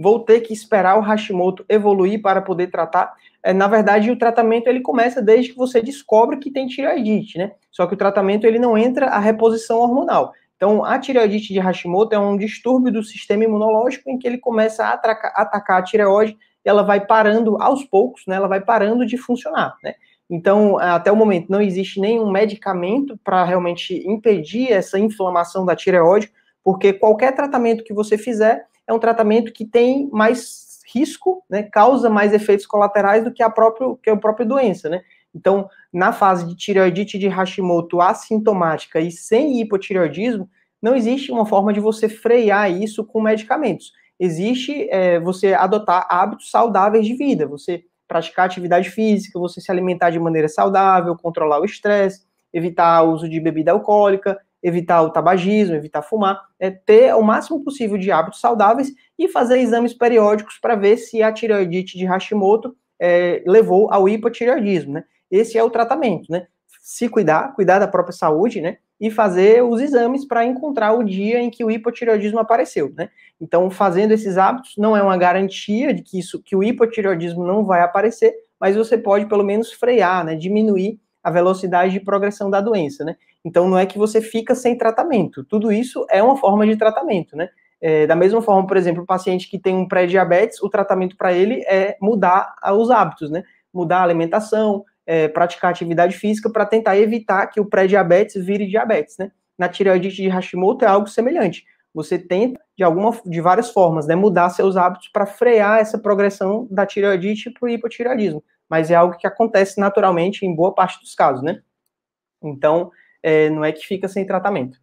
vou ter que esperar o Hashimoto evoluir para poder tratar. É, na verdade, o tratamento ele começa desde que você descobre que tem tireoidite, né? Só que o tratamento ele não entra a reposição hormonal. Então, a tireoidite de Hashimoto é um distúrbio do sistema imunológico em que ele começa a atracar, atacar a tireoide e ela vai parando aos poucos, né? Ela vai parando de funcionar, né? Então, até o momento, não existe nenhum medicamento para realmente impedir essa inflamação da tireoide, porque qualquer tratamento que você fizer é um tratamento que tem mais risco, né, causa mais efeitos colaterais do que a, próprio, que a própria doença, né? Então, na fase de tireoidite de Hashimoto assintomática e sem hipotireoidismo, não existe uma forma de você frear isso com medicamentos. Existe é, você adotar hábitos saudáveis de vida, você praticar atividade física, você se alimentar de maneira saudável, controlar o estresse, evitar o uso de bebida alcoólica, evitar o tabagismo, evitar fumar, é ter o máximo possível de hábitos saudáveis e fazer exames periódicos para ver se a tireoidite de Hashimoto é, levou ao hipotireoidismo, né? Esse é o tratamento, né? Se cuidar, cuidar da própria saúde, né? E fazer os exames para encontrar o dia em que o hipotireoidismo apareceu, né? Então, fazendo esses hábitos não é uma garantia de que isso, que o hipotireoidismo não vai aparecer, mas você pode pelo menos frear, né? Diminuir a velocidade de progressão da doença, né? Então não é que você fica sem tratamento, tudo isso é uma forma de tratamento, né? É, da mesma forma, por exemplo, o paciente que tem um pré-diabetes, o tratamento para ele é mudar os hábitos, né? Mudar a alimentação, é, praticar atividade física para tentar evitar que o pré-diabetes vire diabetes, né? Na tireoidite de Hashimoto é algo semelhante. Você tenta, de alguma, de várias formas, né, mudar seus hábitos para frear essa progressão da tireoidite para o hipotireoidismo mas é algo que acontece naturalmente em boa parte dos casos, né? Então, é, não é que fica sem tratamento.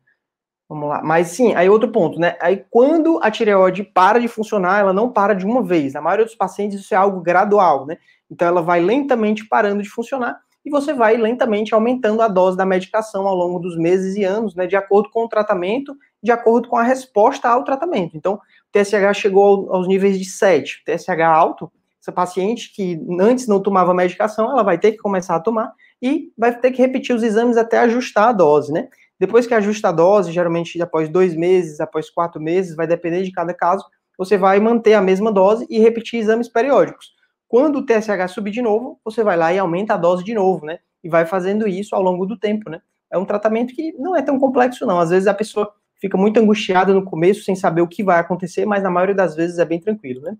Vamos lá. Mas sim, aí outro ponto, né? Aí quando a tireoide para de funcionar, ela não para de uma vez. Na maioria dos pacientes isso é algo gradual, né? Então ela vai lentamente parando de funcionar e você vai lentamente aumentando a dose da medicação ao longo dos meses e anos, né? De acordo com o tratamento, de acordo com a resposta ao tratamento. Então, o TSH chegou aos níveis de 7. O TSH alto essa paciente que antes não tomava medicação, ela vai ter que começar a tomar e vai ter que repetir os exames até ajustar a dose, né? Depois que ajusta a dose, geralmente após dois meses, após quatro meses, vai depender de cada caso, você vai manter a mesma dose e repetir exames periódicos. Quando o TSH subir de novo, você vai lá e aumenta a dose de novo, né? E vai fazendo isso ao longo do tempo, né? É um tratamento que não é tão complexo, não. Às vezes a pessoa fica muito angustiada no começo, sem saber o que vai acontecer, mas na maioria das vezes é bem tranquilo, né?